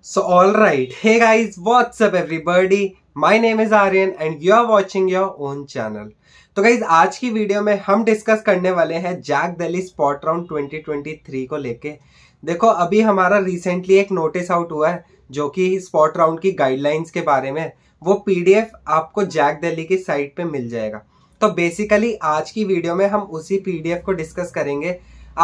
So all right hey guys, what's up everybody? My name is Aryan and you are watching your own channel. तो guys आज की video में हम discuss करने वाले हैं जैक दिल्ली स्पॉट राउंड 2023 को लेके देखो अभी हमारा रिसेंटली एक नोटिस आउट हुआ है जो कि स्पॉट राउंड की गाइडलाइंस के बारे में वो पीडीएफ आपको जैक दिल्ली की साइट पे मिल जाएगा तो बेसिकली आज की वीडियो में हम उसी पीडीएफ को डिस्कस करेंगे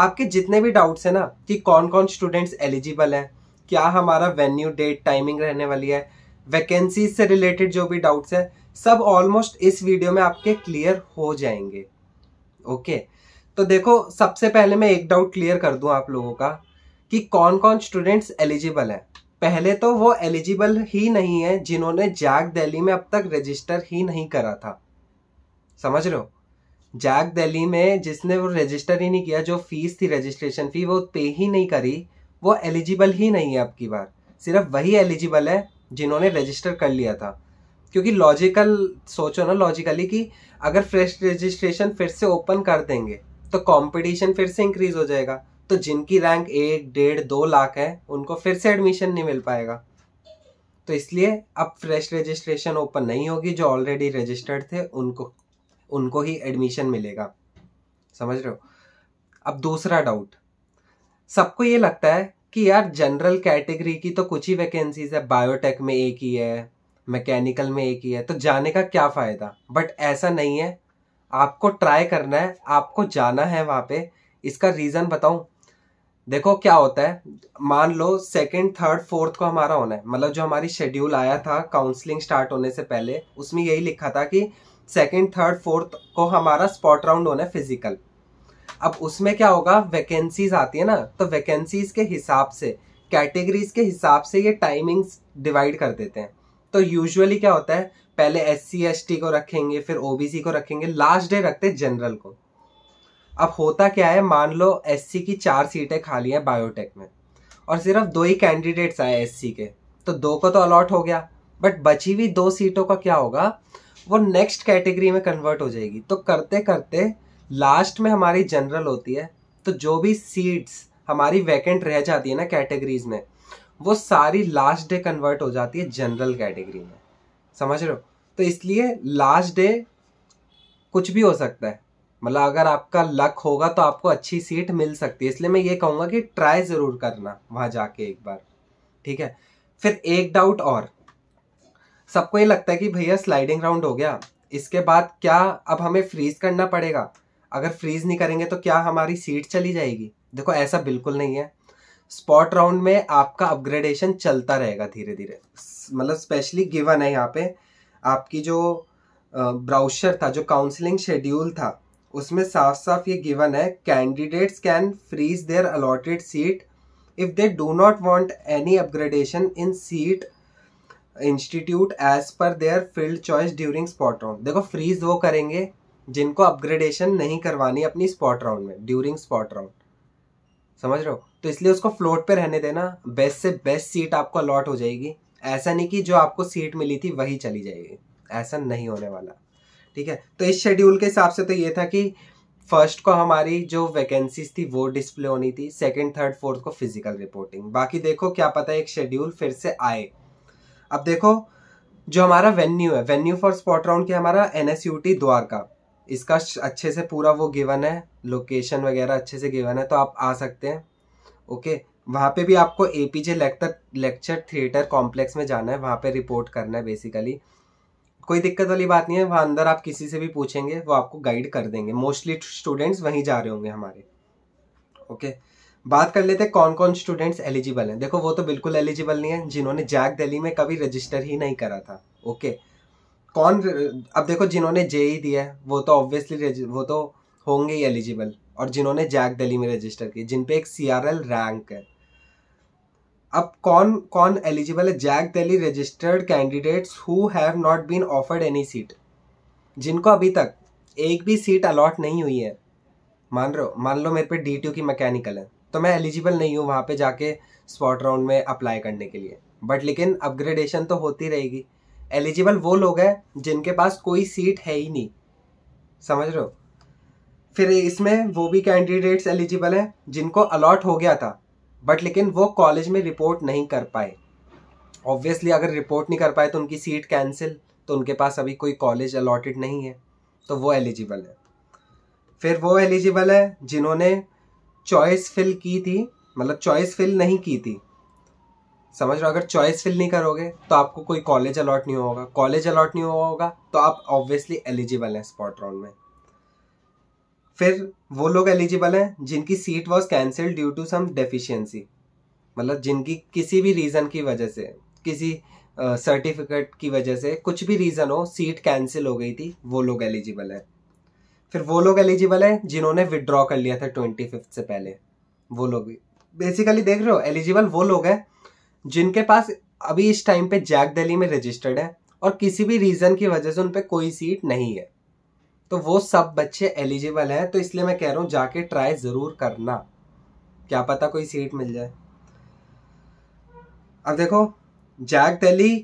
आपके जितने भी डाउट्स हैं ना कि कौन कौन स्टूडेंट्स एलिजिबल हैं क्या हमारा वेन्यू डेट टाइमिंग रहने वाली है वैकेंसी से रिलेटेड जो भी डाउट्स हैं सब ऑलमोस्ट इस वीडियो में आपके क्लियर हो जाएंगे ओके तो देखो सबसे पहले मैं एक डाउट क्लियर कर दूं आप लोगों का कि कौन कौन स्टूडेंट्स एलिजिबल हैं पहले तो वो एलिजिबल ही नहीं है जिन्होंने जैक दिल्ली में अब तक रजिस्टर ही नहीं करा था समझ रहे हो जैक दिल्ली में जिसने वो रजिस्टर ही नहीं किया जो फीस थी रजिस्ट्रेशन फी वो पे ही नहीं करी वो एलिजिबल ही नहीं है अब की बार सिर्फ वही एलिजिबल है जिन्होंने रजिस्टर कर लिया था क्योंकि लॉजिकल सोचो ना लॉजिकली कि अगर फ्रेश रजिस्ट्रेशन फिर से ओपन कर देंगे तो कंपटीशन फिर से इंक्रीज हो जाएगा तो जिनकी रैंक एक डेढ़ दो लाख है उनको फिर से एडमिशन नहीं मिल पाएगा तो इसलिए अब फ्रेश रजिस्ट्रेशन ओपन नहीं होगी जो ऑलरेडी रजिस्टर्ड थे उनको उनको ही एडमिशन मिलेगा समझ रहे हो अब दूसरा डाउट सबको ये लगता है कि यार जनरल कैटेगरी की तो कुछ ही वैकेंसीज है बायोटेक में एक ही है मैकेनिकल में एक ही है तो जाने का क्या फ़ायदा बट ऐसा नहीं है आपको ट्राई करना है आपको जाना है वहां पे इसका रीज़न बताऊ देखो क्या होता है मान लो सेकंड थर्ड फोर्थ को हमारा होना है मतलब जो हमारी शेड्यूल आया था काउंसलिंग स्टार्ट होने से पहले उसमें यही लिखा था कि सेकंड थर्ड फोर्थ को हमारा स्पॉट राउंड होना है फिजिकल अब उसमें क्या होगा वैकेंसीज आती है ना तो वैकेंसीज के हिसाब से कैटेगरीज के हिसाब से ये टाइमिंग्स डिवाइड कर देते हैं तो यूजुअली क्या होता है पहले एस सी एस टी को रखेंगे फिर ओबीसी को रखेंगे लास्ट डे रखते जनरल को अब होता क्या है मान लो एस सी की चार सीटें खाली हैं बायोटेक में और सिर्फ दो ही कैंडिडेट्स आए एस सी के तो दो को तो अलॉट हो गया बट बची हुई दो सीटों का क्या होगा वो नेक्स्ट कैटेगरी में कन्वर्ट हो जाएगी तो करते करते लास्ट में हमारी जनरल होती है तो जो भी सीट्स हमारी वैकेंट रह जाती है ना कैटेगरीज में वो सारी लास्ट डे कन्वर्ट हो जाती है जनरल कैटेगरी में समझ रहे हो तो इसलिए लास्ट डे कुछ भी हो सकता है मतलब अगर आपका लक होगा तो आपको अच्छी सीट मिल सकती है इसलिए मैं ये कहूँगा कि ट्राई ज़रूर करना वहाँ जाके एक बार ठीक है फिर एक डाउट और सबको ये लगता है कि भैया स्लाइडिंग राउंड हो गया इसके बाद क्या अब हमें फ्रीज करना पड़ेगा अगर फ्रीज नहीं करेंगे तो क्या हमारी सीट चली जाएगी देखो ऐसा बिल्कुल नहीं है स्पॉट राउंड में आपका अपग्रेडेशन चलता रहेगा धीरे धीरे मतलब स्पेशली गिवन है यहाँ पे आपकी जो ब्राउशर था जो काउंसलिंग शेड्यूल था उसमें साफ साफ ये गिवन है candidates can freeze their allotted seat if they do not want any upgradation in seat institute as per their field choice during spot round देखो फ्रीज वो करेंगे जिनको अपग्रेडेशन नहीं करवानी अपनी स्पॉट राउंड में ड्यूरिंग स्पॉट राउंड समझ रहे हो तो इसलिए उसको फ्लोट पे रहने देना बेस्ट से बेस्ट सीट आपको अलॉट हो जाएगी ऐसा नहीं कि जो आपको सीट मिली थी वही चली जाएगी ऐसा नहीं होने वाला ठीक है तो इस शेड्यूल के हिसाब से तो ये था कि फर्स्ट को हमारी जो वैकेंसीज थी वो डिस्प्ले होनी थी सेकंड थर्ड फोर्थ को फिजिकल रिपोर्टिंग बाकी देखो क्या पता है एक शेड्यूल फिर से आए अब देखो जो हमारा वेन्यू है वेन्यू फॉर स्पॉट राउंड के हमारा एन द्वारका इसका अच्छे से पूरा वो गिवन है लोकेशन वगैरह अच्छे से गिवन है तो आप आ सकते हैं ओके वहाँ पे भी आपको A P J lecture lecture theatre complex में जाना है वहाँ पे रिपोर्ट करना है बेसिकली कोई दिक्कत वाली बात नहीं है वहाँ अंदर आप किसी से भी पूछेंगे वो आपको गाइड कर देंगे मोस्टली स्टूडेंट्स वहीं जा रहे होंगे हमारे ओके बात कर लेते हैं कौन कौन स्टूडेंट्स एलिजिबल हैं देखो वो तो बिल्कुल एलिजिबल नहीं है जिन्होंने जैक दिल्ली में कभी रजिस्टर ही नहीं करा था ओके okay. कौन अब देखो जिन्होंने जेई दिया है वो तो ऑब्वियसली वो तो होंगे ही एलिजिबल और जिन्होंने जैक दिल्ली में रजिस्टर की जिन पे एक सी रैंक है अब कौन कौन एलिजिबल है JAC Delhi registered candidates who have not been offered any seat जिनको अभी तक एक भी सीट अलॉट नहीं हुई है मान हो मान लो मेरे पे डी की मैकेनिकल है तो मैं एलिजिबल नहीं हूँ वहाँ पे जाके स्पॉट राउंड में अप्लाई करने के लिए बट लेकिन अपग्रेडेशन तो होती रहेगी एलिजिबल वो लोग हैं जिनके पास कोई सीट है ही नहीं समझ रहे हो फिर इसमें वो भी कैंडिडेट्स एलिजिबल हैं जिनको अलॉट हो गया था बट लेकिन वो कॉलेज में रिपोर्ट नहीं कर पाए ऑब्वियसली अगर रिपोर्ट नहीं कर पाए तो उनकी सीट कैंसिल तो उनके पास अभी कोई कॉलेज अलॉटेड नहीं है तो वो एलिजिबल है फिर वो एलिजिबल है जिन्होंने चॉइस फिल की थी मतलब चॉइस फिल नहीं की थी समझ रहे हो अगर चॉइस फिल नहीं करोगे तो आपको कोई कॉलेज अलॉट नहीं होगा कॉलेज अलॉट नहीं हुआ होगा तो आप ऑब्वियसली एलिजिबल हैं स्पॉट राउंड में फिर वो लोग एलिजिबल हैं जिनकी seat was cancel due to some deficiency मतलब जिनकी किसी भी रीज़न की वजह से किसी सर्टिफिकेट uh, की वजह से कुछ भी रीज़न हो सीट कैंसिल हो गई थी वो लोग एलिजिबल हैं फिर वो लोग एलिजिबल हैं जिन्होंने विदड्रॉ कर लिया था ट्वेंटी फिफ्थ से पहले वो लोग भी बेसिकली देख रहे हो एलिजिबल वो लोग हैं जिनके पास अभी इस टाइम पे जैक दिल्ली में रजिस्टर्ड है और किसी भी रीजन की वजह से उनपे कोई सीट नहीं है तो वो सब बच्चे एलिजिबल है तो इसलिए मैं कह रहा हूँ जाके ट्राई जरूर करना क्या पता कोई सीट मिल जाए अब देखो JAC Delhi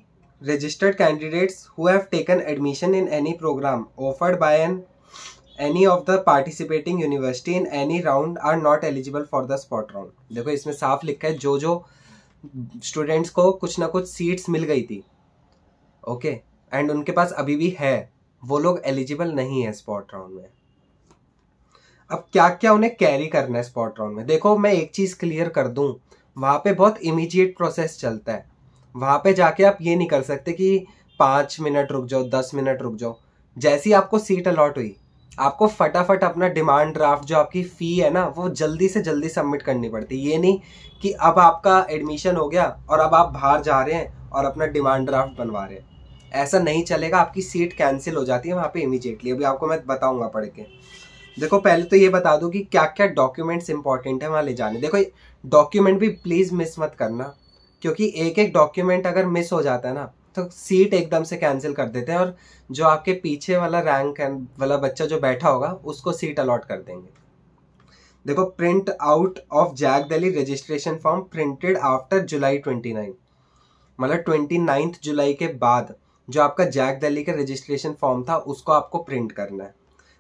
registered candidates who have taken admission in any program offered by an any of the participating university in any round are not eligible for the spot round देखो इसमें साफ लिखा है जो जो स्टूडेंट्स को कुछ ना कुछ सीट्स मिल गई थी ओके एंड उनके पास अभी भी है वो लोग एलिजिबल नहीं है स्पॉट राउंड में अब क्या क्या उन्हें कैरी करना है स्पॉट राउंड में देखो मैं एक चीज़ क्लियर कर दूं वहां पे बहुत इमीडिएट प्रोसेस चलता है वहां पे जाके आप ये नहीं कर सकते कि पांच मिनट रुक जाओ दस मिनट रुक जाओ जैसी आपको सीट अलॉट हुई आपको फटाफट अपना डिमांड ड्राफ्ट जो आपकी फ़ी है ना वो जल्दी से जल्दी सबमिट करनी पड़ती है ये नहीं कि अब आपका एडमिशन हो गया और अब आप बाहर जा रहे हैं और अपना डिमांड ड्राफ्ट बनवा रहे हैं ऐसा नहीं चलेगा आपकी सीट कैंसिल हो जाती है वहाँ पे इमीजिएटली अभी आपको मैं बताऊँगा पढ़ के देखो पहले तो ये बता दूँ कि क्या क्या डॉक्यूमेंट्स इंपॉर्टेंट है वहाँ ले जाने देखो डॉक्यूमेंट भी प्लीज़ मिस मत करना क्योंकि एक एक डॉक्यूमेंट अगर मिस हो जाता है ना तो सीट एकदम से कैंसिल कर देते हैं और जो आपके पीछे वाला रैंक वाला बच्चा जो बैठा होगा उसको सीट अलॉट कर देंगे देखो print out of JAC Delhi registration form printed after July twenty nine मतलब ट्वेंटी नाइन्थ जुलाई के बाद जो आपका जैक दिल्ली का रजिस्ट्रेशन फॉर्म था उसको आपको प्रिंट करना है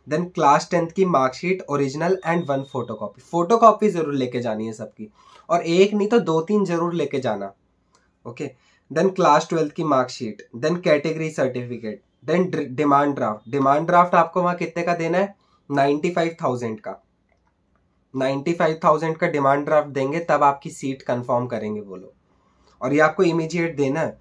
देन क्लास टेंथ की marksheet original and one photo copy photo copy ज़रूर लेके जानी है सबकी और एक नहीं तो दो तीन ज़रूर लेके जाना okay okay? Then class twelfth की marksheet then category certificate then demand draft demand draft आपको वहाँ कितने का देना है नाइन्टी फाइव थाउजेंड का नाइन्टी फाइव थाउजेंड का डिमांड ड्राफ्ट देंगे तब आपकी सीट कंफर्म करेंगे वो लोग और ये आपको इमीजिएट देना है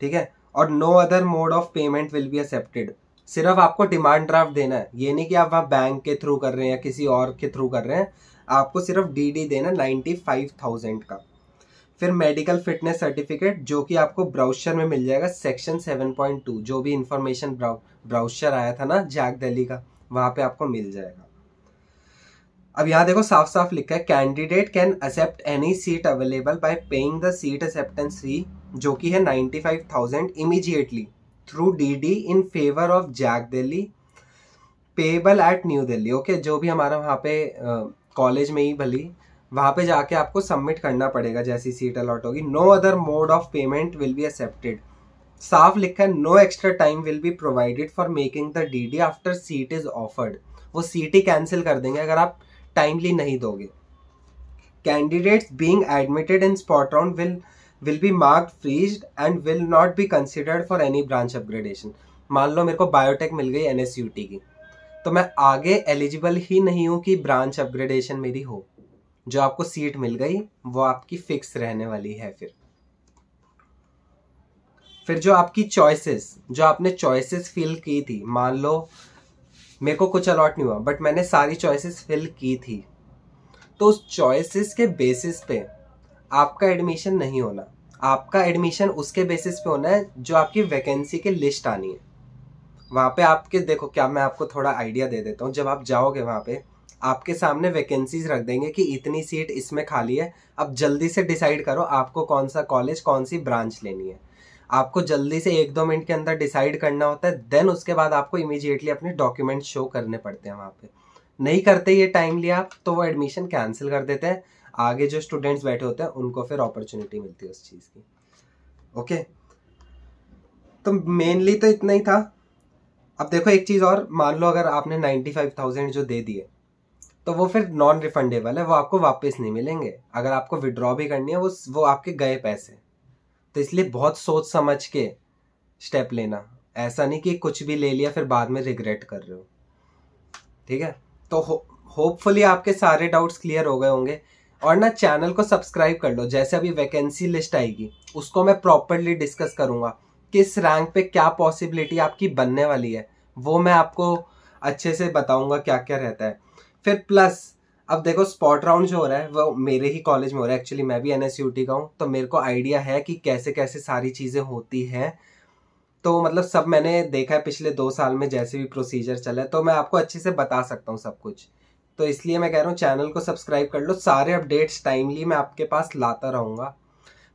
ठीक है और no other mode of payment will be accepted सिर्फ आपको डिमांड ड्राफ्ट देना है ये नहीं कि आप वहाँ बैंक के थ्रू कर रहे हैं या किसी और के थ्रू कर रहे हैं आपको सिर्फ डीडी देना नाइन्टी फाइव थाउजेंड का फिर मेडिकल फिटनेस सर्टिफिकेट जो कि आपको ब्राउशर में मिल जाएगा सेक्शन 7.2 जो भी इंफॉर्मेशन ब्राउशर आया था ना जैक दिल्ली का वहां पे आपको मिल जाएगा अब यहाँ देखो साफ साफ लिखा है candidate can accept any seat available by paying the seat acceptance fee जो कि है 95,000 immediately through DD in favour of JAC Delhi payable at New Delhi okay जो भी हमारा वहाँ पे कॉलेज में ही भली वहां पे जाके आपको सबमिट करना पड़ेगा जैसी सीट अलॉट होगी no other mode of payment will be accepted साफ लिखा है no extra time will be provided for making the D D after seat is offered वो सीट ही कैंसिल कर देंगे अगर आप टाइमली नहीं दोगे candidates being admitted in spot round will will be mark freeze and will not be considered for any branch upgradation मान लो मेरे को बायोटेक मिल गई एन की तो मैं आगे एलिजिबल ही नहीं हूँ कि ब्रांच अपग्रेडेशन मेरी हो जो आपको सीट मिल गई वो आपकी फिक्स रहने वाली है फिर फिर जो आपकी चॉइसेस जो आपने चॉइसेस फिल की थी मान लो मेरे को कुछ अलॉट नहीं हुआ बट मैंने सारी चॉइसेस फिल की थी तो उस चॉइसेस के बेसिस पे आपका एडमिशन नहीं होना आपका एडमिशन उसके बेसिस पे होना है जो आपकी वैकेंसी की लिस्ट आनी है वहाँ पे आपके देखो क्या मैं आपको थोड़ा आइडिया दे देता हूँ जब आप जाओगे वहाँ पे आपके सामने वैकेंसीज रख देंगे कि इतनी सीट इसमें खाली है अब जल्दी से डिसाइड करो आपको कौन सा कॉलेज कौन सी ब्रांच लेनी है आपको जल्दी से एक दो मिनट के अंदर डिसाइड करना होता है देन उसके बाद आपको इमीजिएटली अपने डॉक्यूमेंट शो करने पड़ते हैं वहाँ पे नहीं करते ये टाइम लिया आप तो वो एडमिशन कैंसिल कर देते हैं आगे जो स्टूडेंट्स बैठे होते हैं उनको फिर अपॉर्चुनिटी मिलती है उस चीज़ की ओके तो मेनली तो इतना ही था अब देखो एक चीज़ और मान लो अगर आपने नाइन्टी फाइव थाउजेंड जो दे दिए तो वो फिर नॉन रिफंडेबल है वो आपको वापस नहीं मिलेंगे अगर आपको विड्रॉ भी करनी है वो वो आपके गए पैसे तो इसलिए बहुत सोच समझ के स्टेप लेना ऐसा नहीं कि कुछ भी ले लिया फिर बाद में रिग्रेट कर रहे हो ठीक है तो होपफुली आपके सारे डाउट्स क्लियर हो गए होंगे और ना चैनल को सब्सक्राइब कर लो जैसे अभी वैकेंसी लिस्ट आएगी उसको मैं प्रॉपरली डिस्कस करूंगा किस रैंक पे क्या पॉसिबिलिटी आपकी बनने वाली है वो मैं आपको अच्छे से बताऊंगा क्या क्या रहता है फिर प्लस अब देखो स्पॉट राउंड जो हो रहा है वो मेरे ही कॉलेज में हो रहा है एक्चुअली मैं भी एन का हूँ तो मेरे को आइडिया है कि कैसे कैसे सारी चीज़ें होती हैं तो मतलब सब मैंने देखा है पिछले दो साल में जैसे भी प्रोसीजर चला है तो मैं आपको अच्छे से बता सकता हूँ सब कुछ तो इसलिए मैं कह रहा हूँ चैनल को सब्सक्राइब कर लो सारे अपडेट्स टाइमली मैं आपके पास लाता रहूँगा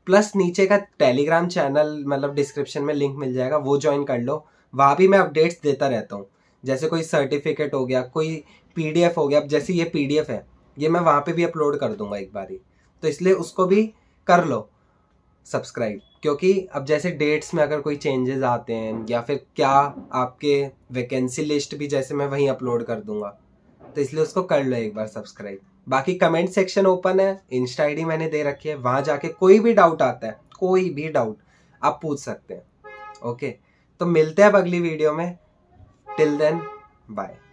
प्लस नीचे का टेलीग्राम चैनल मतलब डिस्क्रिप्शन में लिंक मिल जाएगा वो ज्वाइन कर लो वहाँ भी मैं अपडेट्स देता रहता हूँ जैसे कोई सर्टिफिकेट हो गया कोई पीडीएफ हो गया अब जैसे ये पीडीएफ है ये मैं वहाँ पे भी अपलोड कर दूंगा एक बार ही तो इसलिए उसको भी कर लो सब्सक्राइब क्योंकि अब जैसे डेट्स में अगर कोई चेंजेस आते हैं या फिर क्या आपके वैकेंसी लिस्ट भी जैसे मैं वहीं अपलोड कर दूंगा तो इसलिए उसको कर लो एक बार सब्सक्राइब बाकी कमेंट सेक्शन ओपन है इंस्टा आईडी मैंने दे रखी है वहाँ जाके कोई भी डाउट आता है कोई भी डाउट आप पूछ सकते हैं ओके तो मिलते हैं अब अगली वीडियो में टिल देन बाय